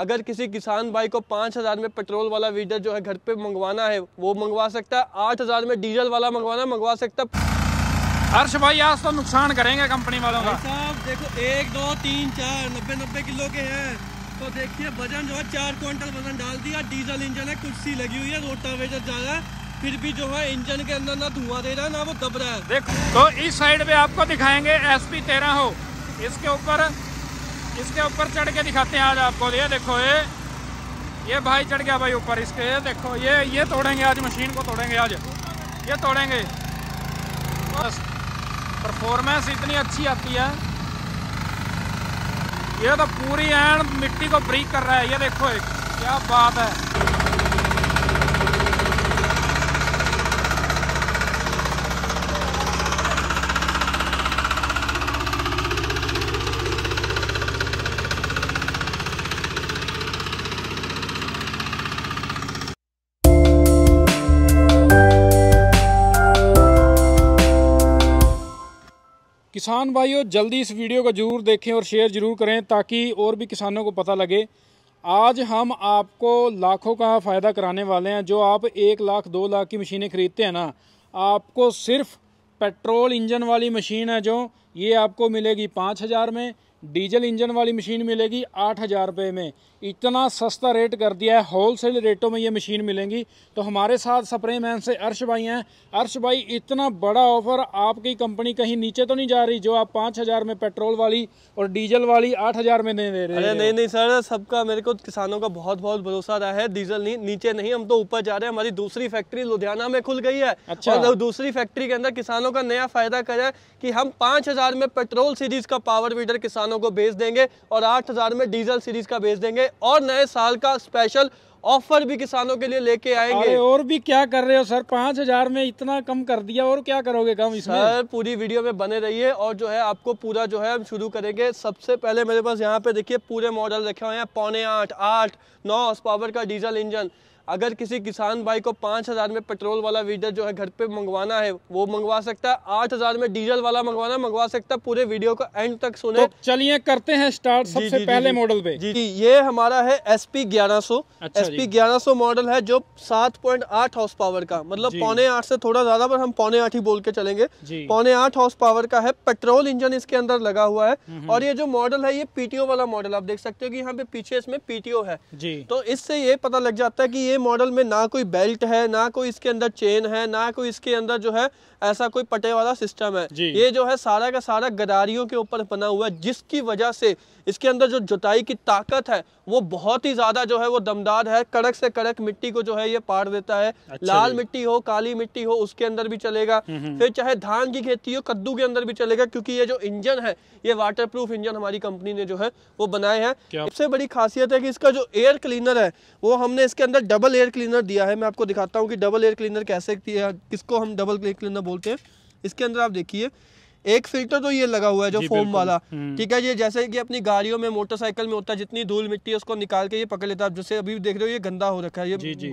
अगर किसी किसान भाई को पाँच हज़ार में पेट्रोल वाला वीडर जो है घर पे मंगवाना है वो मंगवा सकता है आठ हज़ार में डीजल वाला मंगवाना मंगवा सकता हर्ष भाई आज तो नुकसान करेंगे कंपनी वालों का साहब देखो एक दो तीन चार नब्बे नब्बे किलो के हैं तो देखिए वजन जो है चार क्विंटल वजन डाल दिया डीजल इंजन है कुर्सी लगी हुई है रोटावेजर जा रहा है फिर भी जो है इंजन के अंदर ना धुआं दे रहा है ना वो दब रहा है देखो तो इस साइड पे आपको दिखाएंगे एस पी तेरह हो इसके ऊपर इसके ऊपर चढ़ के दिखाते हैं आज आपको ये देखो ये ये भाई चढ़ गया भाई ऊपर इसके ये देखो ये ये तोड़ेंगे आज मशीन को तोड़ेंगे आज ये तोड़ेंगे बस परफॉर्मेंस इतनी अच्छी आती है ये तो पूरी एंड मिट्टी को ब्रीक कर रहा है ये देखो क्या बात है किसान भाइयों जल्दी इस वीडियो को ज़रूर देखें और शेयर ज़रूर करें ताकि और भी किसानों को पता लगे आज हम आपको लाखों का फ़ायदा कराने वाले हैं जो आप एक लाख दो लाख की मशीनें ख़रीदते हैं ना आपको सिर्फ़ पेट्रोल इंजन वाली मशीन है जो ये आपको मिलेगी पाँच हज़ार में डीजल इंजन वाली मशीन मिलेगी आठ हज़ार रुपये में इतना सस्ता रेट कर दिया है होल सेल रेटों में ये मशीन मिलेंगी तो हमारे साथ स्प्रे मैन से अर्श भाई हैं अर्श भाई इतना बड़ा ऑफ़र आपकी कंपनी कहीं नीचे तो नहीं जा रही जो आप पाँच हज़ार में पेट्रोल वाली और डीजल वाली आठ हज़ार में दे दे रहे हैं नहीं नहीं सर सबका मेरे को किसानों का बहुत बहुत भरोसा रहा है डीजल नहीं नीचे नहीं हम तो ऊपर जा रहे हैं हमारी दूसरी फैक्ट्री लुधियाना में खुल गई है अच्छा और दूसरी फैक्ट्री के अंदर किसानों का नया फायदा करें कि हम पाँच में पेट्रोल सीरीज का पावर वीडर किसानों किसानों को बेच देंगे और आठ हज़ार में डीजल सीरीज का बेच देंगे और नए साल का स्पेशल ऑफर भी किसानों के लिए लेके आएंगे और भी क्या कर रहे हो सर पाँच हजार में इतना कम कर दिया और क्या करोगे कम इसमें सर पूरी वीडियो में बने रहिए और जो है आपको पूरा जो है हम शुरू करेंगे सबसे पहले मेरे पास यहाँ पे देखिए पूरे मॉडल रखे हुए हैं पौने आठ आठ नौ पावर का डीजल इंजन अगर किसी किसान भाई को पाँच हज़ार में पेट्रोल वाला वीडर जो है घर पे मंगवाना है वो मंगवा सकता है आठ हज़ार में डीजल वाला मंगवाना मंगवा सकता है पूरे वीडियो को एंड तक सुने तो चलिए करते हैं स्टार्ट सबसे जी, जी, पहले मॉडल पे जी जी ये हमारा है एस पी ग्यारह सौ एस अच्छा पी ग्यारह सौ मॉडल है जो सात पॉइंट आठ हाउस पावर का मतलब पौने आठ से थोड़ा ज्यादा पर हम पौने आठ ही बोल के चलेंगे पौने आठ हाउस पावर का है पेट्रोल इंजन इसके अंदर लगा हुआ है हम्म, हम्म। और ये जो मॉडल है ये पीटीओ वाला मॉडल आप देख सकते हो कि यहाँ पे पीछे इसमें पीटीओ है तो इससे ये पता लग जाता है की ये मॉडल में ना कोई बेल्ट है ना कोई इसके अंदर चेन है ना कोई इसके अंदर जो है ऐसा कोई पटे वाला सिस्टम है ये जो है सारा का सारा गदारियों के ऊपर बना हुआ है जिसकी वजह से इसके अंदर जो जुताई की ताकत है वो बहुत ही ज़्यादा जो है वो दमदार है कड़क से कड़क मिट्टी को जो है ये पार देता है अच्छा लाल मिट्टी हो काली मिट्टी हो उसके अंदर भी चलेगा हम्म, हम्म। फिर चाहे धान की खेती हो कद्दू के अंदर भी चलेगा क्योंकि ये जो इंजन है ये वाटर प्रूफ इंजन हमारी कंपनी ने जो है वो बनाए हैं सबसे बड़ी खासियत है कि इसका जो एयर क्लीनर है वो हमने इसके अंदर डबल एयर क्लीनर दिया है मैं आपको दिखाता हूँ कि डबल एयर क्लीनर कैसे किसको हम डबल एयर क्लीनर बोलते हैं इसके अंदर आप देखिए एक फिल्टर तो ये लगा हुआ है जो फोम वाला हम्म। ठीक है ये जैसे कि अपनी गाड़ियों में मोटरसाइकिल में होता है जितनी धूल मिट्टी है उसको निकाल के ये पकड़ लेता है जैसे अभी देख रहे हो ये गंदा हो रखा है ये जी, जी,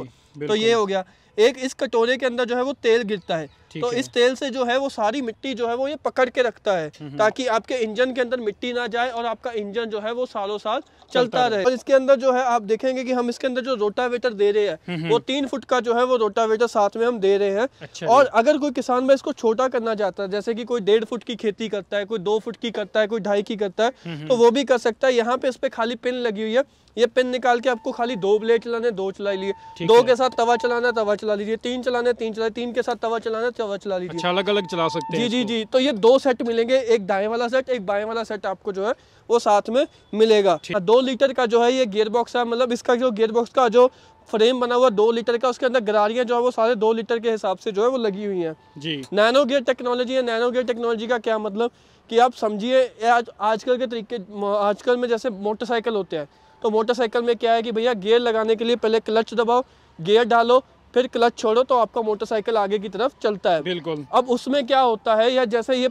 तो ये हो गया एक इस कटोरे के अंदर जो है वो तेल गिरता है तो इस तेल से जो है वो सारी मिट्टी जो है वो ये पकड़ के रखता है हम्म, हम्म। ताकि आपके इंजन के अंदर मिट्टी ना जाए और आपका इंजन जो है वो सालों साल चलता रहे और इसके अंदर जो है आप देखेंगे कि हम इसके अंदर जो रोटावेटर दे रहे हैं हम्म, वो तीन फुट का जो है वो रोटावेटर साथ में हम दे रहे हैं अच्छा और अगर कोई किसान भाई इसको छोटा करना चाहता है जैसे की कोई डेढ़ फुट की खेती करता है कोई दो फुट की करता है कोई ढाई की करता है तो वो भी कर सकता है यहाँ पे इस पे खाली पिन लगी हुई है ये पिन निकाल के आपको खाली दो ब्लेड चलाने दो चला लिए दो के साथ तवा चलाना तवा चला लीजिए तीन चलाने तीन चलाए तीन के साथ तवा चलाना बच्चा वह चला लीजिए अच्छा अलग अलग चला सकते जी हैं जी जी तो ये दो सेट मिलेंगे एक दाएं वाला सेट एक बाएं वाला सेट आपको जो है वो साथ में मिलेगा दो लीटर का जो है ये गियर बॉक्स है मतलब इसका जो गियर बॉक्स का जो फ्रेम बना हुआ दो लीटर का उसके अंदर गरारियां जो है वो सारे दो लीटर के हिसाब से जो है वो लगी हुई है जी नैनो गियर टेक्नोलॉजी है नैनो गियर टेक्नोलॉजी का क्या मतलब कि आप समझिए आज आजकल के तरीके आजकल में जैसे मोटरसाइकिल होते हैं तो मोटरसाइकिल में क्या है कि भैया गियर लगाने के लिए पहले क्लच दबाओ गियर डालो फिर क्लच छोड़ो तो आपका मोटरसाइकिल आगे की तरफ चलता है बिल्कुल अब उसमें क्या होता है या जैसे ये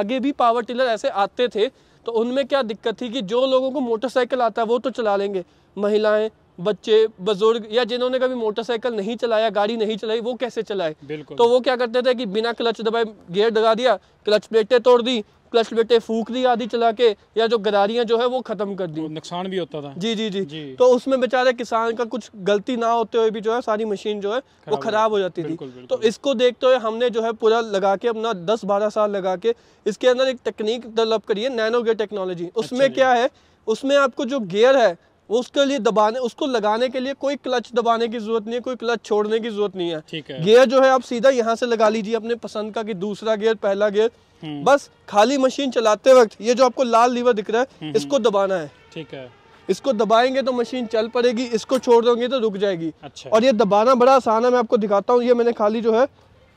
आगे भी पावर टिलर ऐसे आते थे तो उनमें क्या दिक्कत थी कि जो लोगों को मोटरसाइकिल आता है वो तो चला लेंगे महिलाएं बच्चे बुजुर्ग या जिन्होंने कभी मोटरसाइकिल नहीं चलाया गाड़ी नहीं चलाई वो कैसे चलाए तो वो क्या करते थे कि बिना क्लच दबाए गियर दगा दिया क्लच प्लेटें तोड़ दी क्लच बेटे फूक दी आदि चला के या जो गरारिया जो है वो खत्म कर दी नुकसान भी होता था जी जी जी, जी। तो उसमें बेचारे किसान का कुछ गलती ना होते हुए भी जो है सारी मशीन जो है वो खराब हो जाती थी तो इसको देखते हुए हमने जो है पूरा लगा के अपना दस बारह साल लगा के इसके अंदर एक टेक्निक डेवलप करी है नैनो गेयर टेक्नोलॉजी अच्छा उसमें क्या है उसमें आपको जो गेयर है वो उसके लिए दबाने उसको लगाने के लिए कोई क्लच दबाने की जरूरत नहीं है कोई क्लच छोड़ने की जरूरत नहीं है, है। गियर जो है आप सीधा यहाँ से लगा लीजिए अपने पसंद का कि दूसरा गियर पहला गियर हम्म। बस खाली मशीन चलाते वक्त ये जो आपको लाल लीवर दिख रहा है हम्म, हम्म। इसको दबाना है ठीक है इसको दबाएंगे तो मशीन चल पड़ेगी इसको छोड़ दोगे तो रुक जाएगी अच्छा और ये दबाना बड़ा आसान है मैं आपको दिखाता हूँ ये मैंने खाली जो है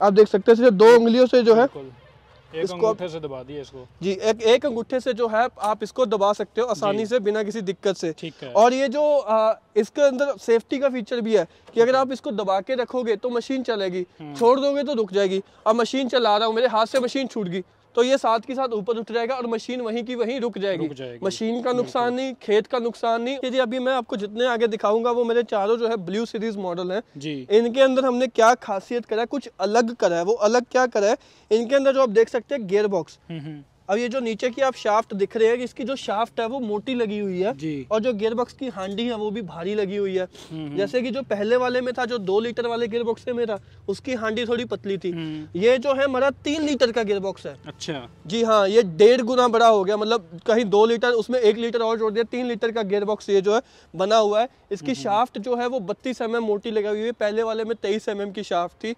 आप देख सकते हैं सिर्फ दो उंगलियों से जो है इसको अंगूठे से दबा दिए इसको जी एक एक अंगूठे से जो है आप इसको दबा सकते हो आसानी से बिना किसी दिक्कत से ठीक है और ये जो आ, इसके अंदर सेफ्टी का फीचर भी है कि अगर आप इसको दबा के रखोगे तो मशीन चलेगी हम्म। छोड़ दोगे तो रुक जाएगी अब मशीन चला रहा हूँ मेरे हाथ से मशीन छूट गई तो ये साथ के साथ ऊपर उठ जाएगा और मशीन वहीं की वहीं रुक जाएगी, रुक जाएगी। मशीन का नुकसान नहीं खेत का नुकसान नहीं जी अभी मैं आपको जितने आगे दिखाऊंगा वो मेरे चारों जो है ब्लू सीरीज मॉडल हैं जी इनके अंदर हमने क्या खासियत करा है कुछ अलग करा है वो अलग क्या करा है इनके अंदर जो आप देख सकते हैं गेयर बॉक्स हम्म, हम्म। अब ये जो नीचे की आप शाफ्ट दिख रहे हैं इसकी जो शाफ्ट है वो मोटी लगी हुई है जी। और जो गियरबॉक्स की हांडी है वो भी भारी लगी हुई है हम्म, हम्म। जैसे कि जो पहले वाले में था जो दो लीटर वाले गियरबॉक्स है मेरा उसकी हांडी थोड़ी पतली थी हम्म। ये जो है मेरा तीन लीटर का गियरबॉक्स है अच्छा जी हाँ ये डेढ़ गुना बड़ा हो गया मतलब कहीं दो लीटर उसमें एक लीटर और जोड़ दिया तीन लीटर का गियरबॉक्स ये जो है बना हुआ है इसकी शाफ्ट जो है वो बत्तीस एम mm मोटी लगी हुई है पहले वाले में तेईस एम mm की शाफ्ट थी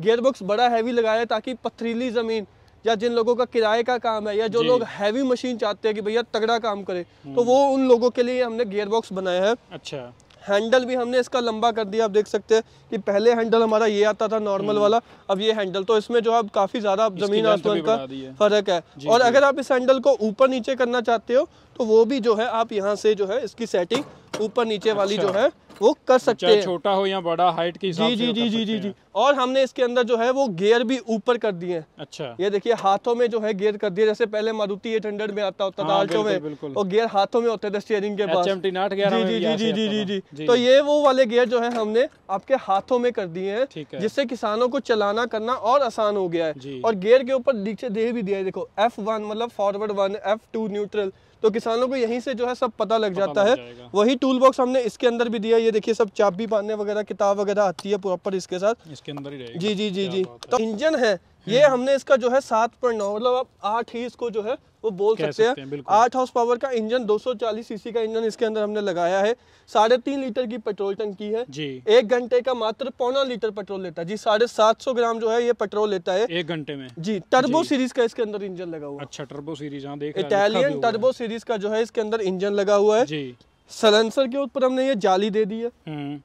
गियरबॉक्स बड़ा हैवी लगाया ताकि पथरीली ज़मीन या जिन लोगों का किराए का काम है या जो लोग हैवी मशीन चाहते हैं कि भैया तगड़ा काम करे हम्म। तो वो उन लोगों के लिए हमने गेयर बॉक्स बनाया है अच्छा हैंडल भी हमने इसका लंबा कर दिया आप देख सकते हैं कि पहले हैंडल हमारा ये आता था नॉर्मल हम्म। वाला अब ये हैंडल तो इसमें जो आप काफी ज्यादा जमीन आसमान का फर्क है और अगर आप इस हैंडल को ऊपर नीचे करना चाहते हो तो वो भी जो है आप यहाँ से जो है इसकी सेटिंग ऊपर नीचे वाली अच्छा। जो है वो कर सकते हैं छोटा हो या बड़ा हाइट की जी जी जी जी जी जी और हमने इसके अंदर जो है वो गियर भी ऊपर कर दिए अच्छा ये देखिए हाथों में जो है गियर कर दिए जैसे पहले मारुति एट हंड्रेड में आता होता था हाँ, में और गियर हाथों में होते थे स्टीयरिंग के पास जी जी जी जी जी जी जी तो ये वो वाले गियर जो है हमने आपके हाथों में कर दिए है जिससे किसानों को चलाना करना और आसान हो गया है और गियर के ऊपर नीचे दे भी दिया है देखो एफ मतलब फॉरवर्ड वन एफ न्यूट्रल तो किसानों को यहीं से जो है सब पता लग पता जाता लग है वही टूल बॉक्स हमने इसके अंदर भी दिया ये देखिए सब चाबी पाने वगैरह किताब वगैरह आती है प्रॉपर इसके साथ इसके अंदर ही जी जी जी जी तो इंजन है ये हमने इसका जो है सात पॉइंट नौ मतलब आप आठ ही इसको जो है वो बोल सकते, सकते हैं आठ हाउस पावर का इंजन 240 सीसी का इंजन इसके अंदर हमने लगाया है साढ़े तीन लीटर की पेट्रोल टंकी है जी एक घंटे का मात्र पौना लीटर पेट्रोल लेता है जी साढ़े सात सौ ग्राम जो है ये पेट्रोल लेता है एक घंटे में जी टर्बो जी। सीरीज का इसके अंदर इंजन लगा हुआ अच्छा turbo series Italian turbo series का जो है इसके अंदर इंजन लगा हुआ है सलेंसर के ऊपर हमने ये जाली दे दी है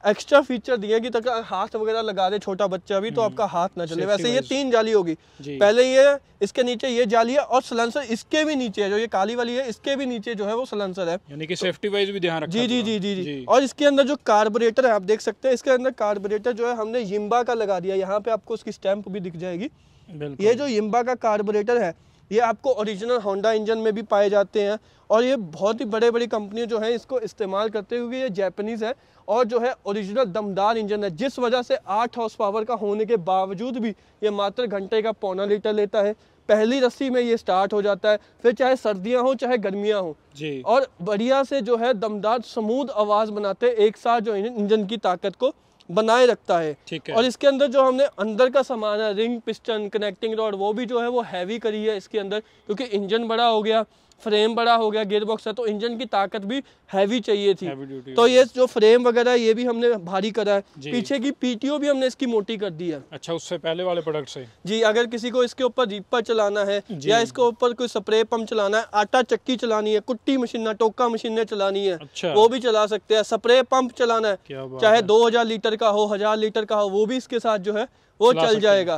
एक्स्ट्रा हम्म। फीचर दिए कि तक हाथ वगैरह लगा दे छोटा बच्चा भी तो हम्म। आपका हाथ ना चले वैसे ये तीन जाली होगी पहले ये इसके नीचे ये जाली है और सलेंसर इसके भी नीचे है जो ये काली वाली है इसके भी नीचे जो है वो सलेंसर है यानी कि सेफ्टी वाइज भी ध्यान जी जी जी जी जी और इसके अंदर जो कार्बोरेटर है आप देख सकते हैं इसके अंदर कार्बोरेटर जो है हमने यिम्बा का लगा दिया यहाँ पे आपको उसकी स्टैंप भी दिख जाएगी ये जो यिम्बा का कार्बोरेटर है ये आपको ओरिजिनल होंडा इंजन में भी पाए जाते हैं और ये बहुत ही बड़े बड़ी कंपनी जो हैं इसको इस्तेमाल करते हैं क्योंकि ये जैपनीज़ है और जो है ओरिजिनल दमदार इंजन है जिस वजह से आठ हाउस पावर का होने के बावजूद भी ये मात्र घंटे का पौना लीटर लेता है पहली रस्सी में ये स्टार्ट हो जाता है फिर चाहे सर्दियां हो चाहे गर्मियां हो जी और बढ़िया से जो है दमदार समूद आवाज़ बनाते हैं एक साथ जो इंजन की ताकत को बनाए रखता है ठीक है और इसके अंदर जो हमने अंदर का सामान है रिंग पिस्टन कनेक्टिंग रॉड वो भी जो है वो हैवी करी है इसके अंदर क्योंकि इंजन बड़ा हो गया फ्रेम बड़ा हो गया गेयर बॉक्स है तो इंजन की ताकत भी हैवी चाहिए थी तो ये जो फ्रेम वगैरह ये भी हमने भारी करा है पीछे की पीटीओ भी हमने इसकी मोटी कर दी है अच्छा उससे पहले वाले प्रोडक्ट से जी अगर किसी को इसके ऊपर रीपर चलाना है या इसके ऊपर कोई स्प्रे पंप चलाना है आटा चक्की चलानी है कुट्टी मशीन टोका मशीनें चलानी है अच्छा। वो भी चला सकते हैं स्प्रे पंप चलाना है चाहे दो हजार लीटर का हो हजार लीटर का हो वो भी इसके साथ जो है वो चल जाएगा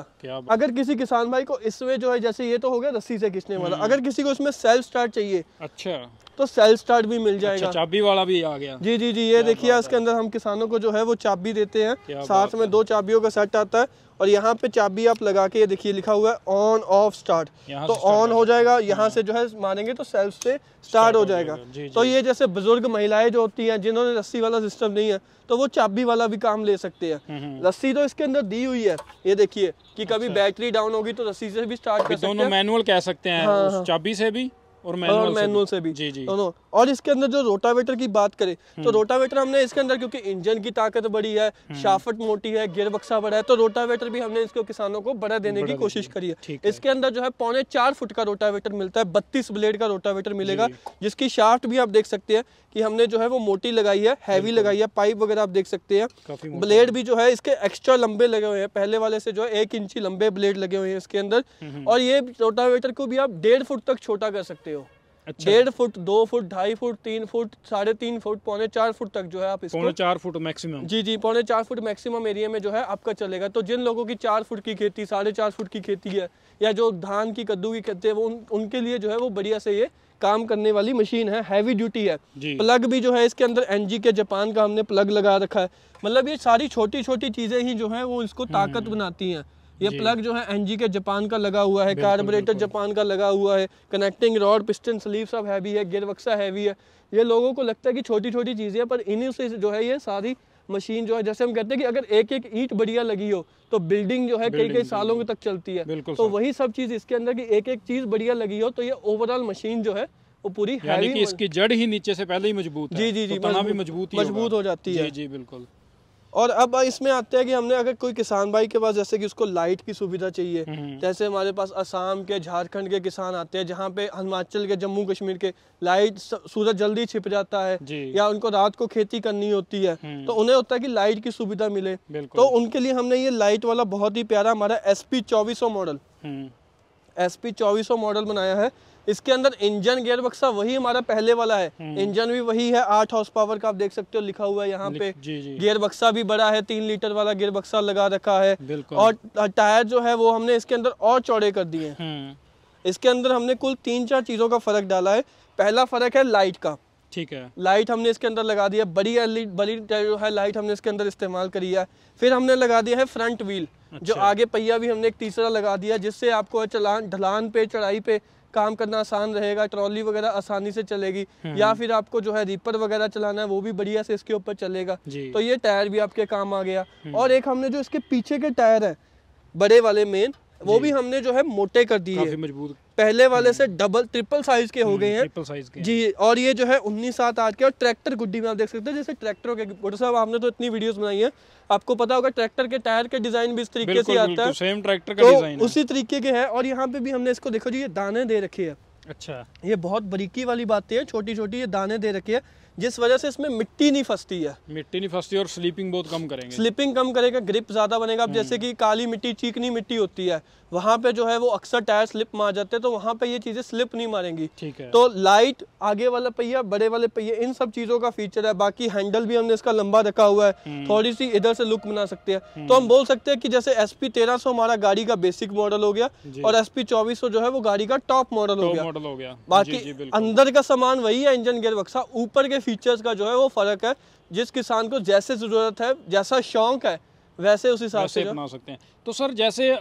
अगर किसी किसान भाई को इसमें जो है जैसे ये तो हो गया रस्सी से खींचने वाला हम्म। अगर किसी को इसमें सेल्फ स्टार्ट चाहिए अच्छा तो सेल्फ स्टार्ट भी मिल अच्छा, जाएगा अच्छा, चाबी वाला भी आ गया जी जी जी ये देखिए इसके अंदर हम किसानों को जो है वो चाबी देते हैं साथ में दो चाबियों का सेट आता है और यहाँ पे चाबी आप लगा के ये देखिए लिखा हुआ है ऑन ऑफ स्टार्ट तो ऑन हो जाएगा यहाँ हाँ। से जो है मारेंगे तो सेल्फ से स्टार्ट हो जाएगा जी, जी। तो ये जैसे बुजुर्ग महिलाएं जो होती हैं जिन्होंने रस्सी वाला सिस्टम नहीं है तो वो चाबी वाला भी काम ले सकते हैं हम्म, हम्म। रस्सी तो इसके अंदर दी हुई है ये देखिए कि कभी बैटरी अच्छा। डाउन होगी तो रस्सी से भी स्टार्ट कर सकते हैं दोनों मैनुअल कह सकते हैं हाँ, हाँ। चाबी से भी और मैनुअल से भी जी जी दोनों और इसके अंदर जो रोटावेटर की बात करें तो हम्म। रोटावेटर हमने इसके अंदर क्योंकि इंजन की ताकत बड़ी है हम्म। शाफट मोटी है गियर बक्सा बड़ा है तो रोटावेटर भी हमने इसको किसानों को बड़ा देने की कोशिश करी है इसके अंदर जो है पौने चार फुट का रोटावेटर मिलता है बत्तीस ब्लेड का रोटावेटर मिलेगा जिसकी शाफ्ट भी आप देख सकते हैं कि हमने जो है वो मोटी लगाई है हैवी लगाई है पाइप वगैरह आप देख सकते हैं ब्लेड भी जो है इसके एक्स्ट्रा लंबे लगे हुए हैं पहले वाले से जो है एक इंची लंबे ब्लेड लगे हुए हैं इसके अंदर हम्म, और ये रोटावेटर को भी आप डेढ़ फुट तक छोटा कर सकते हो अच्छा। डेढ़ फुट दो फुट ढाई फुट तीन फुट साढ़े तीन फुट पौने चार फुट तक जो है आप इसको पौने चार फुट मैक्सिमम जी जी पौने चार फुट मैक्सिमम एरिया में जो है आपका चलेगा तो जिन लोगों की चार फुट की खेती साढ़े चार फुट की खेती है या जो धान की कद्दू की खेती है वो उन, उनके लिए जो है वो बढ़िया से ये काम करने वाली मशीन है हैवी ड्यूटी है प्लग भी जो है इसके अंदर एनजी के जापान का हमने प्लग लगा रखा है मतलब ये सारी छोटी छोटी चीज़ें ही जो है वो इसको हम्म। ताकत बनाती है ये प्लग जो है एनजी के जापान का लगा हुआ है कार्बोरेटर जापान का लगा हुआ है कनेक्टिंग रॉड पिस्टन स्लीव सब हैवी है गेयर बक्सा हैवी है ये लोगों को लगता है कि छोटी छोटी चीज़ें पर इन्हीं से जो है ये सारी मशीन जो है जैसे हम कहते हैं कि अगर एक एक ईट बढ़िया लगी हो तो बिल्डिंग जो है कई कई सालों तक चलती है तो वही सब चीज़ इसके अंदर की एक एक चीज़ बढ़िया लगी हो तो ये ओवरऑल मशीन जो है वो पूरी यानी कि इसकी जड़ ही नीचे से पहले ही मजबूत है जी जी तो जी तो भी मजबूत मजबूत हो जाती है जी जी बिल्कुल और अब इसमें आते हैं कि हमने अगर कोई किसान भाई के पास जैसे कि उसको लाइट की सुविधा चाहिए हम्म। जैसे हमारे पास असम के झारखंड के किसान आते हैं जहाँ पे हिमाचल के जम्मू कश्मीर के लाइट सूरज जल्दी छिप जाता है या उनको रात को खेती करनी होती है हम्म। तो उन्हें होता है कि लाइट की सुविधा मिले तो उनके लिए हमने ये लाइट वाला बहुत ही प्यारा हमारा एस पी मॉडल हम्म। एस पी मॉडल बनाया है इसके अंदर इंजन गेयर बक्सा वही हमारा पहले वाला है हम्म। इंजन भी वही है आठ हाउस पावर का आप देख सकते हो लिखा हुआ है यहाँ पे गेयर बक्सा भी बड़ा है तीन लीटर वाला गेयर बक्सा लगा रखा है और टायर जो है वो हमने इसके अंदर और चौड़े कर दिए हैं हम्म। इसके अंदर हमने कुल तीन चार चीजों का फर्क डाला है पहला फर्क है लाइट का ठीक है लाइट हमने इसके अंदर लगा दिया बड़ी बड़ी जो है लाइट हमने इसके अंदर इस्तेमाल करी है फिर हमने लगा दिया है फ्रंट व्हील अच्छा। जो आगे पहिया भी हमने एक तीसरा लगा दिया जिससे आपको चलान ढलान पे चढ़ाई पे काम करना आसान रहेगा ट्रॉली वगैरह आसानी से चलेगी हम्म। या फिर आपको जो है रिपर वगैरह चलाना है वो भी बढ़िया से इसके ऊपर चलेगा तो ये टायर भी आपके काम आ गया हम्म। और एक हमने जो इसके पीछे के टायर है बड़े वाले मेन वो भी हमने जो है मोटे कर दिए मजबूत पहले वाले हम्म। से डबल ट्रिपल साइज के हो हम्म, गए हैं ट्रिपल साइज के जी और ये जो है उन्नीस सात आज के और ट्रैक्टर गुड्डी में आप देख सकते हैं जैसे ट्रैक्टरों के डॉक्टर साहब आपने तो इतनी वीडियोस बनाई है आपको पता होगा ट्रैक्टर के टायर के डिजाइन भी इस तरीके से आता है सेम ट्रैक्टर का डिजाइन तो उसी तरीके के है और यहाँ पे भी हमने इसको देखो जी ये दाने दे रखे है अच्छा ये बहुत बारीकी वाली बातें है छोटी छोटी ये दाने दे रखे है जिस वजह से इसमें मिट्टी नहीं फंसती है मिट्टी नहीं फंसती और स्लीपिंग बहुत कम करेंगे स्लीपिंग कम करेगा ग्रिप ज़्यादा बनेगा अब हम्म। जैसे कि काली मिट्टी चीकनी मिट्टी होती है वहाँ पे जो है वो अक्सर टायर स्लिप मार जाते हैं तो वहाँ पे ये चीज़ें स्लिप नहीं मारेंगी ठीक है तो लाइट आगे वाला पहिया बड़े वाले पहिया इन सब चीज़ों का फीचर है बाकी हैंडल भी हमने इसका लंबा रखा हुआ है हम्म। थोड़ी सी इधर से लुक बना सकते हैं हम्म। तो हम बोल सकते हैं कि जैसे एस पी हमारा गाड़ी का बेसिक मॉडल हो गया और एस पी जो है वो गाड़ी का टॉप मॉडल हो गया बाकी अंदर का सामान वही है इंजन गेयर बक्सा ऊपर के फीचर्स का जो है वो फ़र्क है जिस किसान को जैसे ज़रूरत है जैसा शौक है वैसे उस हिसाब से बना सकते हैं तो सर जैसे आ,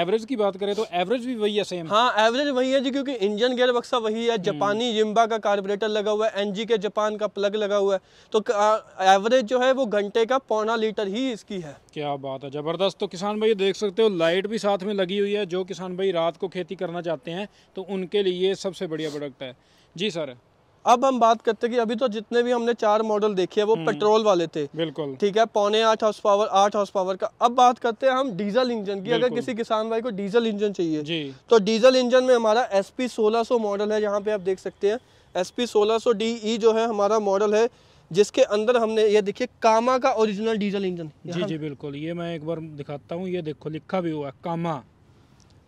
एवरेज की बात करें तो एवरेज भी वही है सेम हाँ एवरेज वही है जी क्योंकि इंजन गेयर बक्सा वही है जापानी जिम्बा हम्म। का कार्बोरेटर लगा हुआ है एनजी के जापान का प्लग लगा हुआ है तो एवरेज जो है वो घंटे का पौना लीटर ही इसकी है क्या बात है ज़बरदस्त तो किसान भाई देख सकते हो लाइट भी साथ में लगी हुई है जो किसान भाई रात को खेती करना चाहते हैं तो उनके लिए सबसे बढ़िया प्रोडक्ट है जी सर अब हम बात करते हैं कि अभी तो जितने भी हमने चार मॉडल देखे हैं वो पेट्रोल हम्म। वाले थे बिल्कुल ठीक है पौने आठ हाउस पावर आठ हाउस पावर का अब बात करते हैं हम डीजल इंजन की अगर किसी किसान भाई को डीजल इंजन चाहिए जी। तो डीजल इंजन में हमारा एस पी मॉडल है यहाँ पे आप देख सकते हैं एस पी सोलह e जो है हमारा मॉडल है जिसके अंदर हमने ये देखिए कामा का ओरिजिनल डीजल इंजन जी जी बिल्कुल ये मैं एक बार दिखाता हूँ ये देखो लिखा भी हुआ कामा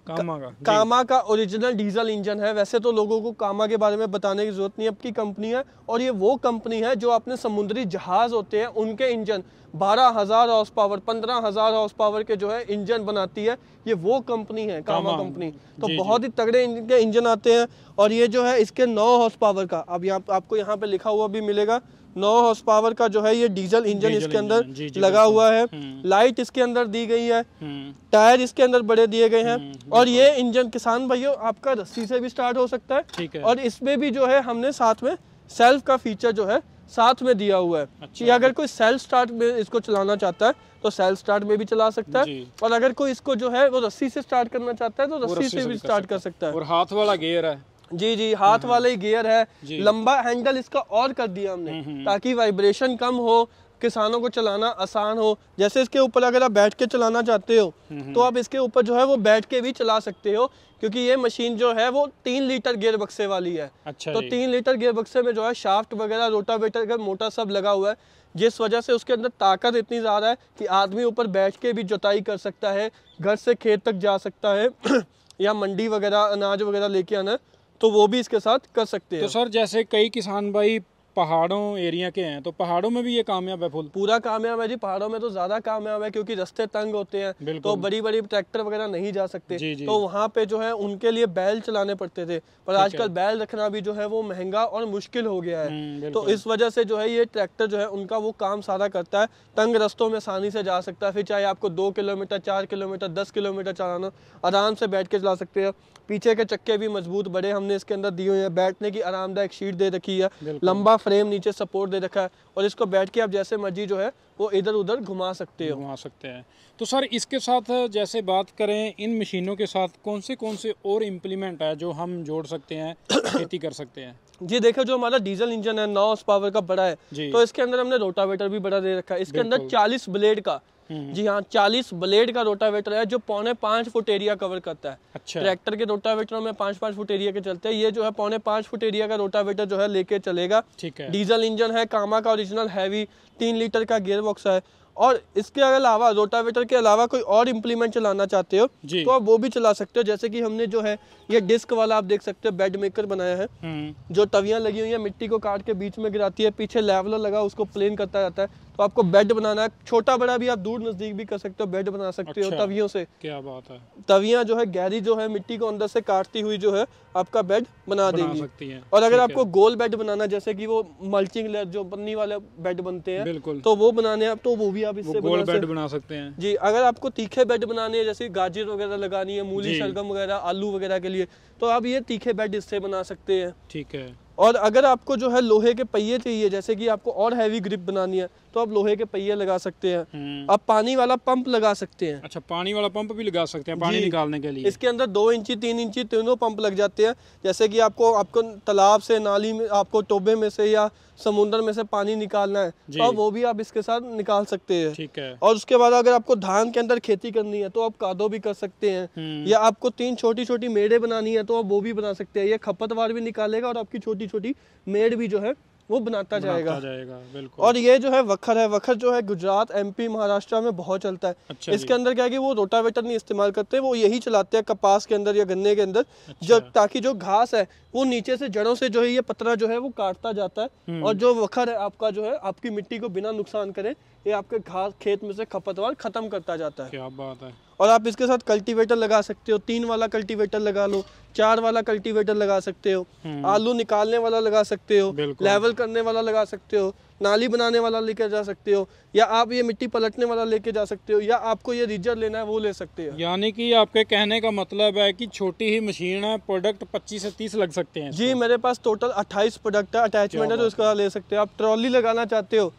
कामा का कामा का ओरिजिनल डीजल इंजन है वैसे तो लोगों को कामा के बारे में बताने की जरूरत नहीं है आपकी कंपनी है और ये वो कंपनी है जो अपने समुद्री जहाज होते हैं उनके इंजन बारह हजार हॉर्स पावर पंद्रह हजार हॉर्स पावर के जो है इंजन बनाती है ये वो कंपनी है कामा, कामा कंपनी तो जी, बहुत ही तगड़े इनके इंजन आते हैं और ये जो है इसके नौ हॉर्स पावर का अब यहाँ आपको यहाँ पे लिखा हुआ भी मिलेगा नौ हॉर्स पावर का जो है ये डीजल इंजन इसके अंदर लगा हुआ है लाइट हम्म। इसके अंदर दी गई है टायर हम्म। इसके अंदर बड़े दिए गए हैं हम्म, और ये इंजन किसान भाइयों आपका रस्सी से भी स्टार्ट हो सकता है, और इसमें भी जो है हमने साथ में सेल्फ का फीचर जो है साथ में दिया हुआ है अच्छा, कि अगर कोई सेल्फ स्टार्ट में इसको चलाना चाहता है तो सेल्फ स्टार्ट में भी चला सकता है और अगर कोई इसको जो है वो रस्सी से स्टार्ट करना चाहता है तो रस्सी से भी स्टार्ट कर सकता है और हाथ वाला गेयर है जी जी हाथ हम्म, वाले ही गियर है लंबा हैंडल इसका और कर दिया हमने हम्म, हम्म। ताकि वाइब्रेशन कम हो किसानों को चलाना आसान हो जैसे इसके ऊपर अगर आप बैठ के चलाना चाहते हो तो आप इसके ऊपर जो है वो बैठ के भी चला सकते हो क्योंकि ये मशीन जो है वो तीन लीटर गियर बक्से वाली है अच्छा तो तीन लीटर गेयर बक्से में जो है शाफ्ट वगैरह रोटावेटर का मोटा सब लगा हुआ है जिस वजह से उसके अंदर ताकत इतनी ज़्यादा है कि आदमी ऊपर बैठ के भी जुताई कर सकता है घर से खेत तक जा सकता है या मंडी वगैरह अनाज वगैरह लेके आना तो वो भी इसके साथ कर सकते तो हैं तो सर जैसे कई किसान भाई पहाड़ों एरिया के हैं तो पहाड़ों में भी ये कामयाब है फूल पूरा कामयाब है जी पहाड़ों में तो ज्यादा कामयाब है क्योंकि रास्ते तंग होते हैं तो बड़ी बड़ी ट्रैक्टर वगैरह नहीं जा सकते जी जी। तो वहाँ पे जो है उनके लिए बैल चलाने पड़ते थे पर आजकल बैल रखना भी जो है वो महंगा और मुश्किल हो गया है हम्म, तो इस वजह से जो है ये ट्रैक्टर जो है उनका वो काम सारा करता है तंग रस्तों में आसानी से जा सकता है फिर चाहे आपको दो किलोमीटर चार किलोमीटर दस किलोमीटर चलाना आराम से बैठ के चला सकते हैं पीछे के चक्के भी मजबूत बड़े हमने इसके अंदर दिए हुए हैं बैठने की आरामदायक शीट दे रखी है लंबा फ्रेम नीचे सपोर्ट दे रखा है और इसको बैठ के आप जैसे मर्जी जो है वो इधर उधर घुमा सकते हो घुमा सकते हैं तो सर इसके साथ जैसे बात करें इन मशीनों के साथ कौन से कौन से और इम्प्लीमेंट है जो हम जोड़ सकते हैं खेती कर सकते हैं जी देखो जो हमारा डीजल इंजन है नौ पावर का बड़ा है तो इसके अंदर हमने रोटावेटर भी बड़ा दे रखा है इसके अंदर 40 ब्लेड का जी हाँ चालीस ब्लेड का रोटावेटर है जो पौने पांच फुट एरिया कवर करता है अच्छा। ट्रैक्टर के रोटावेटरों में पांच पांच फुट एरिया के चलते हैं ये जो है पौने पांच फुट एरिया का रोटावेटर जो है लेके चलेगा ठीक है डीजल इंजन है कामा का ओरिजिनल हैवी तीन लीटर का गेयर बॉक्स है और इसके अलावा रोटावेटर के अलावा कोई और इम्प्लीमेंट चलाना चाहते हो तो आप वो भी चला सकते हो जैसे कि हमने जो है ये डिस्क वाला आप देख सकते हो बेड मेकर बनाया है हम्म। जो तवियां लगी हुई है मिट्टी को काट के बीच में गिराती है पीछे लेवलर लगा उसको प्लेन करता जाता है तो आपको बेड बनाना है छोटा बड़ा भी आप दूर नजदीक भी कर सकते हो बेड बना सकते अच्छा, हो तवियों से क्या बात है तवियां जो है गहरी जो है मिट्टी को अंदर से काटती हुई जो है आपका बेड बना, बना देगी और अगर आपको गोल बेड बनाना जैसे की वो मल्चिंग लेयर जो पन्नी वाले बेड बनते तो हैं तो वो बनाने आप तो वो भी भी आप इससे गोल बेड बना सकते हैं जी अगर आपको तीखे बेड बनाने हैं जैसे गाजर वगैरह लगानी है मूली शलगम वगैरह आलू वगैरह के लिए तो आप ये तीखे बेड इससे बना सकते हैं ठीक है और अगर आपको जो है लोहे के पहिए चाहिए जैसे कि आपको और हैवी ग्रिप बनानी है तो आप लोहे के पहिए लगा सकते हैं हम्म। आप पानी वाला पंप लगा सकते हैं अच्छा पानी वाला पंप भी लगा सकते हैं पानी निकालने के लिए इसके अंदर दो इंची तीन इंची तीनों पंप लग जाते हैं जैसे कि आपको आपको तालाब से नाली में आपको टोबे में से या समुन्द्र में से पानी निकालना है तो वो भी आप इसके साथ निकाल सकते हैं ठीक है और उसके बाद अगर आपको धान के अंदर खेती करनी है तो आप कादो भी कर सकते हैं हम्म। या आपको तीन छोटी छोटी मेड़े बनानी है तो आप वो भी बना सकते हैं ये खपतवार भी निकालेगा और आपकी छोटी छोटी मेड़ भी जो है वो बनाता जाएगा जाएगा बिल्कुल और ये जो है वखर है वखर जो है गुजरात एमपी महाराष्ट्र में बहुत चलता है अच्छा इसके अंदर क्या है कि वो रोटावेटर नहीं इस्तेमाल करते वो यही चलाते हैं कपास के अंदर या गन्ने के अंदर अच्छा। जब ताकि जो घास है वो नीचे से जड़ों से जो है ये पतरा जो है वो काटता जाता है हम्म। और जो वखर है आपका जो है आपकी मिट्टी को बिना नुकसान करे ये आपके घास खेत में से खपतवार खत्म करता जाता है क्या बात है और आप इसके साथ कल्टीवेटर लगा सकते हो तीन वाला कल्टीवेटर लगा लो चार वाला कल्टीवेटर लगा सकते हो हम्म। आलू निकालने वाला लगा सकते हो लेवल करने वाला लगा सकते हो नाली बनाने वाला लेके जा सकते हो या आप ये मिट्टी पलटने वाला लेके जा सकते हो या आपको ये रिजर लेना है वो ले सकते हो यानी कि आपके कहने का मतलब है कि छोटी ही मशीन है प्रोडक्ट 25 से 30 लग सकते हैं जी मेरे पास टोटल 28 प्रोडक्ट है अटैचमेंट है जो तो इसका ले सकते हो आप ट्रॉली लगाना चाहते हो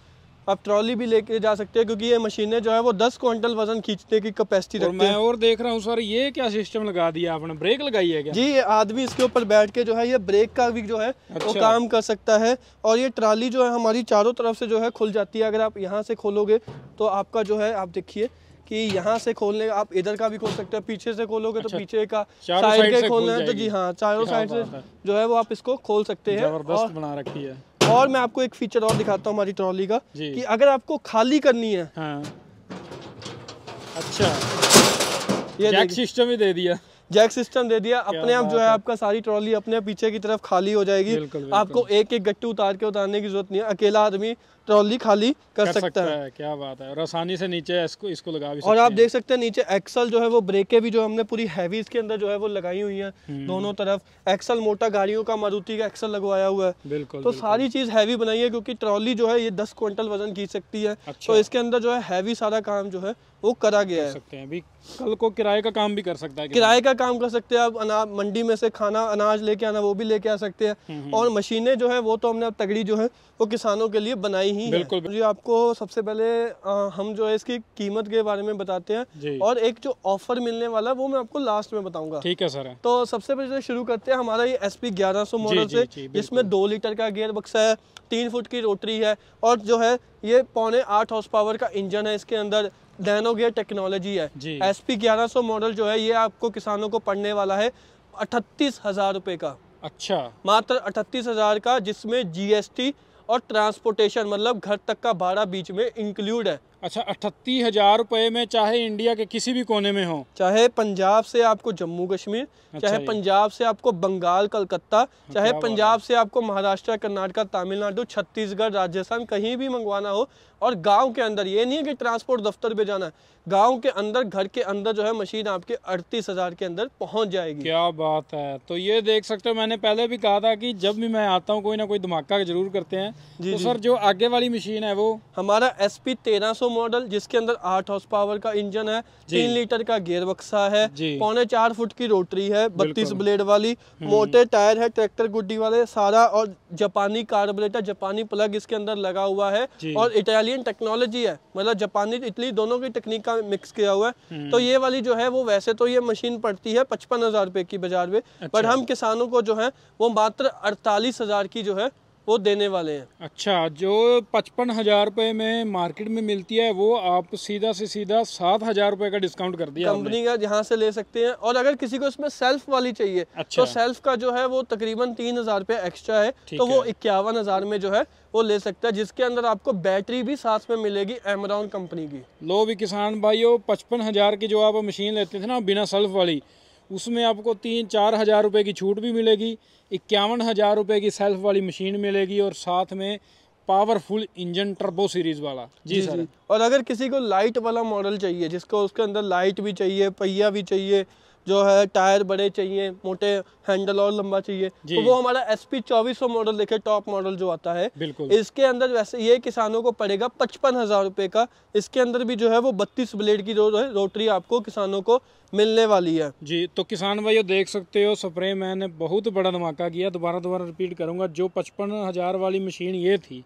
आप ट्रॉली भी लेके जा सकते हैं क्योंकि ये मशीनें जो है वो दस क्विंटल वजन खींचने की कैपेसिटी रखती मैं और देख रहा हूँ सर ये क्या सिस्टम लगा दिया आपने ब्रेक लगाई है क्या जी ये आदमी इसके ऊपर बैठ के जो है ये ब्रेक का भी जो है अच्छा। वो काम कर सकता है और ये ट्रॉली जो है हमारी चारों तरफ से जो है खुल जाती है अगर आप यहाँ से खोलोगे तो आपका जो है आप देखिए कि यहाँ से खोलने आप इधर का भी खोल सकते हैं पीछे से खोलोगे तो अच्छा, तो पीछे का साइड के खोलना है तो जी हाँ चारों साइड से जो है वो आप इसको खोल सकते हैं जबरदस्त बना रखी है और मैं आपको एक फीचर और दिखाता हूँ हमारी ट्रॉली का कि अगर आपको खाली करनी है हाँ। अच्छा ये जैक सिस्टम ही दे दिया जैक सिस्टम दे दिया अपने आप जो है आपका सारी ट्रॉली अपने पीछे की तरफ खाली हो जाएगी बिल्कुल, बिल्कुल। आपको एक एक गट्टू उतार के उतारने की जरूरत नहीं है अकेला आदमी ट्रॉली खाली कर, कर सकता, सकता है।, है क्या बात है और आसानी से नीचे इसको इसको लगा भी और आप देख सकते हैं नीचे एक्सल जो है वो ब्रेकें भी जो हमने पूरी हैवी इसके अंदर जो है वो लगाई हुई है हम्म। दोनों तरफ एक्सल मोटा गाड़ियों का मारुति का एक्सल लगवाया हुआ है बिल्कुल तो सारी चीज हैवी बनाई है क्योंकि ट्रॉली जो है ये दस क्विंटल वजन खींच सकती है अच्छा। तो इसके अंदर जो हैवी सारा काम जो है वो करा गया है सकते हैं अभी कल को किराए का काम भी कर सकता है किराए का काम कर सकते हैं आप अनाज मंडी में से खाना अनाज लेके आना वो भी लेके आ सकते हैं हम्म, हम्म। और मशीनें जो है वो तो हमने अब तगड़ी जो है वो किसानों के लिए बनाई ही बिल्कुल है। जी आपको सबसे पहले आ, हम जो है इसकी कीमत के बारे में बताते हैं और एक जो ऑफर मिलने वाला वो मैं आपको लास्ट में बताऊंगा ठीक है सर तो सबसे पहले शुरू करते हैं हमारा ये एस पी मॉडल से जिसमें दो लीटर का गेयर बक्सा है तीन फुट की रोटरी है और जो है ये पौने आठ हाउस पावर का इंजन है इसके अंदर नैनो गेयर टेक्नोलॉजी है एस पी मॉडल जो है ये आपको किसानों को पढ़ने वाला है अठतीस हजार रुपये का अच्छा मात्र अठतीस हजार का जिसमें जीएसटी और ट्रांसपोर्टेशन मतलब घर तक का भाड़ा बीच में इंक्लूड है अच्छा अठतीस हज़ार रुपए में चाहे इंडिया के किसी भी कोने में हो चाहे पंजाब से आपको जम्मू कश्मीर अच्छा चाहे पंजाब से आपको बंगाल कलकत्ता चाहे पंजाब से आपको महाराष्ट्र कर्नाटका तमिलनाडु छत्तीसगढ़ राजस्थान कहीं भी मंगवाना हो और गांव के अंदर ये नहीं है कि ट्रांसपोर्ट दफ्तर पे जाना है गांव के अंदर घर के अंदर जो है मशीन आपके अड़तीस हज़ार के अंदर पहुंच जाएगी क्या बात है तो ये देख सकते हो मैंने पहले भी कहा था की जब भी मैं आता हूँ कोई ना कोई धमाका जरूर करते हैं तो जी, सर जो आगे वाली मशीन है वो हमारा एस पी तेरह सौ मॉडल जिसके अंदर आठ हाउस पावर का इंजन है तीन लीटर का गेयर बक्सा है पौने चार फुट की रोटरी है बत्तीस ब्लेड वाली हम्म। मोटे टायर है ट्रैक्टर गुड्डी वाले सारा और जापानी कार्बोरेटर जापानी प्लग इसके अंदर लगा हुआ है और इटालियन टेक्नोलॉजी है मतलब जापानी इटली दोनों की टेक्निक का मिक्स किया हुआ है हम्म। तो ये वाली जो है वो वैसे तो ये मशीन पड़ती है पचपन हजार रुपए की बाजार में पर अच्छा। हम किसानों को जो है वो मात्र अड़तालीस हजार की जो है वो देने वाले हैं अच्छा जो पचपन हज़ार रूपए में मार्केट में मिलती है वो आप सीधा से सीधा सात हज़ार रूपए का डिस्काउंट कर दिया कंपनी का यहाँ से ले सकते हैं और अगर किसी को इसमें सेल्फ वाली चाहिए तो अच्छा। तो सेल्फ का जो है वो तकरीबन तीन हज़ार रूपए एक्स्ट्रा है तो वो इक्यावन हज़ार में जो है वो ले सकता है जिसके अंदर आपको बैटरी भी साथ में मिलेगी एमराउन कंपनी की लो भी किसान भाइयों पचपन हज़ार की जो आप मशीन लेते थे ना बिना सेल्फ वाली उसमें आपको तीन चार हज़ार रुपये की छूट भी मिलेगी इक्यावन हज़ार रुपये की सेल्फ वाली मशीन मिलेगी और साथ में पावरफुल इंजन टर्बो सीरीज वाला जी, जी सर जी। और अगर किसी को लाइट वाला मॉडल चाहिए जिसको उसके अंदर लाइट भी चाहिए पहिया भी चाहिए जो है टायर बड़े चाहिए मोटे हैंडल और लंबा चाहिए तो वो हमारा एस पी चौबीस सौ मॉडल देखे टॉप मॉडल जो आता है बिल्कुल इसके अंदर वैसे ये किसानों को पड़ेगा पचपन हजार रुपए का इसके अंदर भी जो है वो बत्तीस ब्लेड की जो है रोटरी आपको किसानों को मिलने वाली है जी तो किसान भाई देख सकते हो स्प्रे मैंने बहुत बड़ा धमाका किया दोबारा दोबारा रिपीट करूंगा जो पचपन हजार वाली मशीन ये थी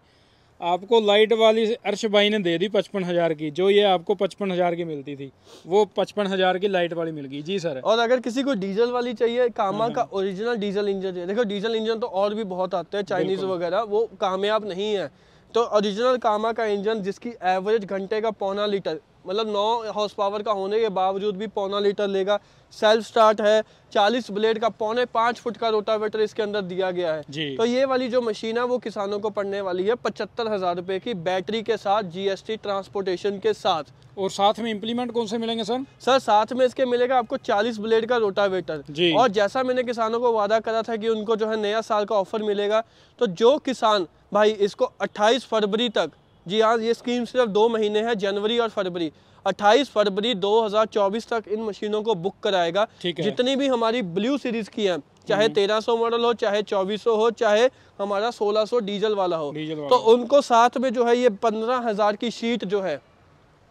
आपको लाइट वाली अर्श भाई ने दे दी पचपन हज़ार की जो ये आपको पचपन हज़ार की मिलती थी वो पचपन हज़ार की लाइट वाली मिल गई जी सर और अगर किसी को डीजल वाली चाहिए कामा हाँ, का हाँ। ओरिजिनल डीजल इंजन चाहिए देखो डीजल इंजन तो और भी बहुत आते हैं चाइनीज़ वगैरह वो कामयाब नहीं है तो ओरिजिनल कामा का इंजन जिसकी एवरेज घंटे का पौना लीटर मतलब नौ हॉर्स पावर का होने के बावजूद भी पौना लीटर लेगा सेल्फ स्टार्ट है 40 ब्लेड का पौने पांच फुट का रोटावेटर इसके अंदर दिया गया है तो ये वाली जो मशीन है वो किसानों को पड़ने वाली है पचहत्तर हजार रुपए की बैटरी के साथ जीएसटी ट्रांसपोर्टेशन के साथ और साथ में इम्प्लीमेंट कौन से मिलेंगे सर सर साथ में इसके मिलेगा आपको 40 ब्लेड का रोटावेटर और जैसा मैंने किसानों को वादा करा था की उनको जो है नया साल का ऑफर मिलेगा तो जो किसान भाई इसको अट्ठाईस फरवरी तक जी हाँ ये स्कीम सिर्फ दो महीने है जनवरी और फरवरी 28 फरवरी 2024 तक इन मशीनों को बुक कराएगा जितनी भी हमारी ब्लू सीरीज की हैं चाहे 1300 हम्म। मॉडल हो चाहे 2400 हो चाहे हमारा 1600 डीजल वाला हो डीजल वाला। तो उनको साथ में जो है ये पंद्रह हजार की शीट जो है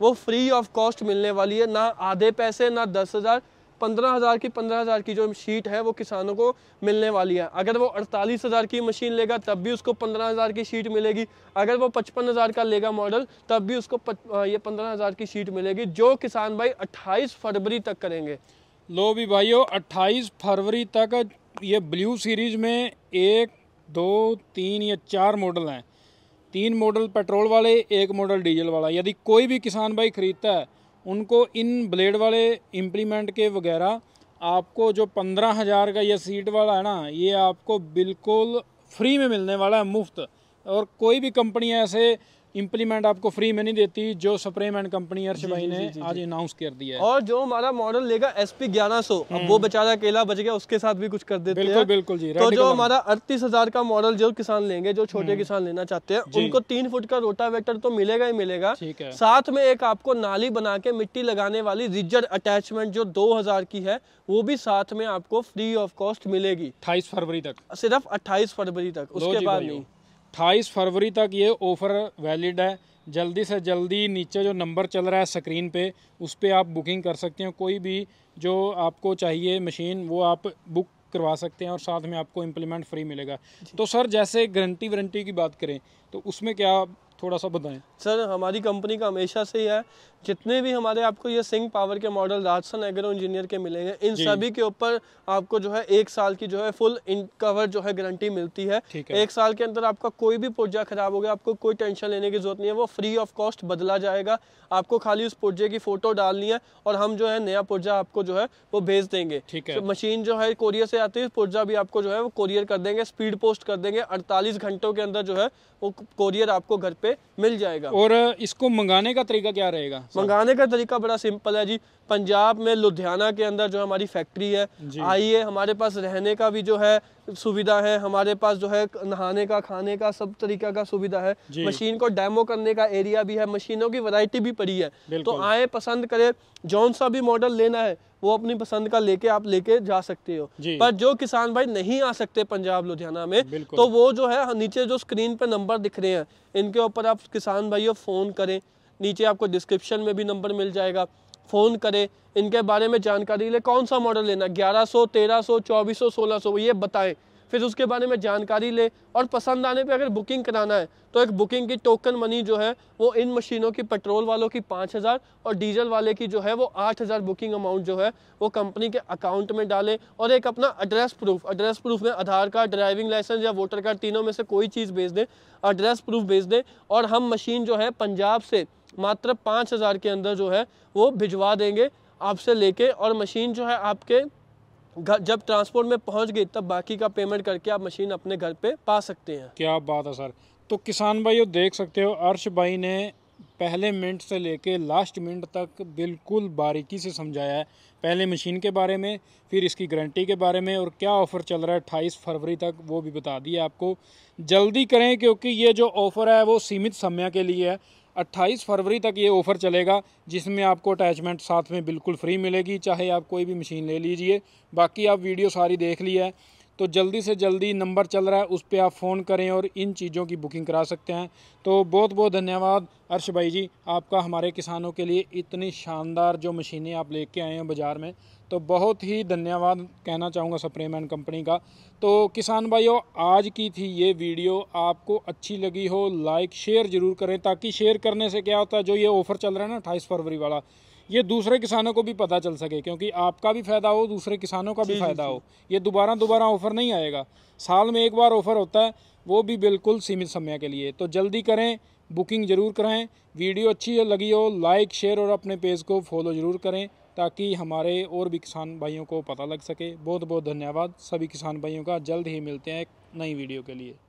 वो फ्री ऑफ कॉस्ट मिलने वाली है ना आधे पैसे ना दस हजार पंद्रह हज़ार की पंद्रह हज़ार की जो शीट है वो किसानों को मिलने वाली है अगर वो अड़तालीस हज़ार की मशीन लेगा तब भी उसको पंद्रह हज़ार की शीट मिलेगी अगर वो पचपन हज़ार का लेगा मॉडल तब भी उसको पच, ये पंद्रह हज़ार की शीट मिलेगी जो किसान भाई अट्ठाईस फरवरी तक करेंगे लो भी भाइयों अट्ठाईस फरवरी तक ये ब्लू सीरीज में एक दो तीन या चार मॉडल हैं तीन मॉडल पेट्रोल वाले एक मॉडल डीजल वाला यदि कोई भी किसान भाई ख़रीदता है उनको इन ब्लेड वाले इम्प्लीमेंट के वगैरह आपको जो पंद्रह हज़ार का ये सीट वाला है ना ये आपको बिल्कुल फ्री में मिलने वाला है मुफ्त और कोई भी कंपनी ऐसे इम्प्लीमेंट आपको फ्री में नहीं देती जो सप्रेमैन कंपनी हर्ष भाई ने आज अनाउंस कर दिया है और जो हमारा मॉडल लेगा एस पी ग्यारह सौ हम्म। वो बेचारा अकेला बच गया उसके साथ भी कुछ कर देते बिल्कुल बिल्कुल जी तो जो हमारा अड़तीस हजार का मॉडल जो किसान लेंगे जो छोटे हम्म। किसान लेना चाहते हैं उनको तीन फुट का रोटावेटर तो मिलेगा ही मिलेगा साथ में एक आपको नाली बना के मिट्टी लगाने वाली रिजर अटैचमेंट जो दो हजार की है वो भी साथ में आपको फ्री ऑफ कॉस्ट मिलेगी अट्ठाईस फरवरी तक सिर्फ अट्ठाईस फरवरी तक उसके बाद नहीं 28 फरवरी तक ये ऑफ़र वैलिड है जल्दी से जल्दी नीचे जो नंबर चल रहा है स्क्रीन पे उस पर आप बुकिंग कर सकते हैं कोई भी जो आपको चाहिए मशीन वो आप बुक करवा सकते हैं और साथ में आपको इम्प्लीमेंट फ्री मिलेगा तो सर जैसे गारंटी वारंटी की बात करें तो उसमें क्या थोड़ा सा बताएं सर हमारी कंपनी का हमेशा से ही है जितने भी हमारे आपको ये सिंह पावर के मॉडल राजसन एग्रो इंजीनियर के मिलेंगे इन सभी के ऊपर आपको जो है एक साल की जो है फुल कवर जो है गारंटी मिलती है एक साल के अंदर आपका कोई भी पुर्जा खराब हो गया आपको कोई टेंशन लेने की जरूरत नहीं है वो फ्री ऑफ कॉस्ट बदला जाएगा आपको खाली उस पुर्जे की फोटो डालनी है और हम जो है नया पुर्जा आपको जो है वो भेज देंगे तो मशीन जो है कोरियर से आती है पुर्जा भी आपको जो है वो कोरियर कर देंगे स्पीड पोस्ट कर देंगे अड़तालीस घंटों के अंदर जो है वो कोरियर आपको घर पे मिल जाएगा और इसको मंगाने का तरीका क्या रहेगा मंगाने का तरीका बड़ा सिंपल है जी पंजाब में लुधियाना के अंदर जो हमारी फैक्ट्री है आइए हमारे पास रहने का भी जो है सुविधा है हमारे पास जो है नहाने का खाने का सब तरीका का सुविधा है मशीन को डेमो करने का एरिया भी है मशीनों की वैरायटी भी पड़ी है तो आए पसंद करें जौन सा भी मॉडल लेना है वो अपनी पसंद का लेके आप लेके जा सकते हो पर जो किसान भाई नहीं आ सकते पंजाब लुधियाना में तो वो जो है नीचे जो स्क्रीन पे नंबर दिख रहे हैं इनके ऊपर आप किसान भाइयों फोन करें नीचे आपको डिस्क्रिप्शन में भी नंबर मिल जाएगा फ़ोन करें इनके बारे में जानकारी लें कौन सा मॉडल लेना ग्यारह सौ तेरह सौ चौबीस सौ सोलह सौ ये बताएं फिर उसके बारे में जानकारी लें और पसंद आने पे अगर बुकिंग कराना है तो एक बुकिंग की टोकन मनी जो है वो इन मशीनों की पेट्रोल वालों की पाँच हज़ार और डीजल वाले की जो है वो आठ हज़ार बुकिंग अमाउंट जो है वो कंपनी के अकाउंट में डालें और एक अपना एड्रेस प्रूफ एड्रेस प्रूफ में आधार कार्ड ड्राइविंग लाइसेंस या वोटर कार्ड तीनों में से कोई चीज़ भेज दें एड्रेस प्रूफ भेज दें और हम मशीन जो है पंजाब से मात्र पाँच हज़ार के अंदर जो है वो भिजवा देंगे आपसे लेके और मशीन जो है आपके घर जब ट्रांसपोर्ट में पहुंच गई तब बाकी का पेमेंट करके आप मशीन अपने घर पे पा सकते हैं क्या बात है सर तो किसान भाई देख सकते हो अर्श भाई ने पहले मिनट से लेके लास्ट मिनट तक बिल्कुल बारीकी से समझाया है पहले मशीन के बारे में फिर इसकी गारंटी के बारे में और क्या ऑफ़र चल रहा है अट्ठाईस फरवरी तक वो भी बता दिया आपको जल्दी करें क्योंकि ये जो ऑफ़र है वो सीमित समय के लिए है 28 फरवरी तक ये ऑफ़र चलेगा जिसमें आपको अटैचमेंट साथ में बिल्कुल फ्री मिलेगी चाहे आप कोई भी मशीन ले लीजिए बाकी आप वीडियो सारी देख ली है तो जल्दी से जल्दी नंबर चल रहा है उस पर आप फ़ोन करें और इन चीज़ों की बुकिंग करा सकते हैं तो बहुत बहुत धन्यवाद अर्श भाई जी आपका हमारे किसानों के लिए इतनी शानदार जो मशीनें आप लेके आए हैं बाज़ार में तो बहुत ही धन्यवाद कहना चाहूँगा सप्रेम एंड कंपनी का तो किसान भाइयों आज की थी ये वीडियो आपको अच्छी लगी हो लाइक शेयर ज़रूर करें ताकि शेयर करने से क्या होता है जो ये ऑफ़र चल रहा है ना अट्ठाईस फरवरी वाला ये दूसरे किसानों को भी पता चल सके क्योंकि आपका भी फ़ायदा हो दूसरे किसानों का भी फ़ायदा हो ये दोबारा दोबारा ऑफ़र नहीं आएगा साल में एक बार ऑफ़र होता है वो भी बिल्कुल सीमित समय के लिए तो जल्दी करें बुकिंग ज़रूर कराएं वीडियो अच्छी लगी हो लाइक शेयर और अपने पेज को फॉलो ज़रूर करें ताकि हमारे और भी किसान भाइयों को पता लग सके बहुत बहुत धन्यवाद सभी किसान भाइयों का जल्द ही मिलते हैं एक नई वीडियो के लिए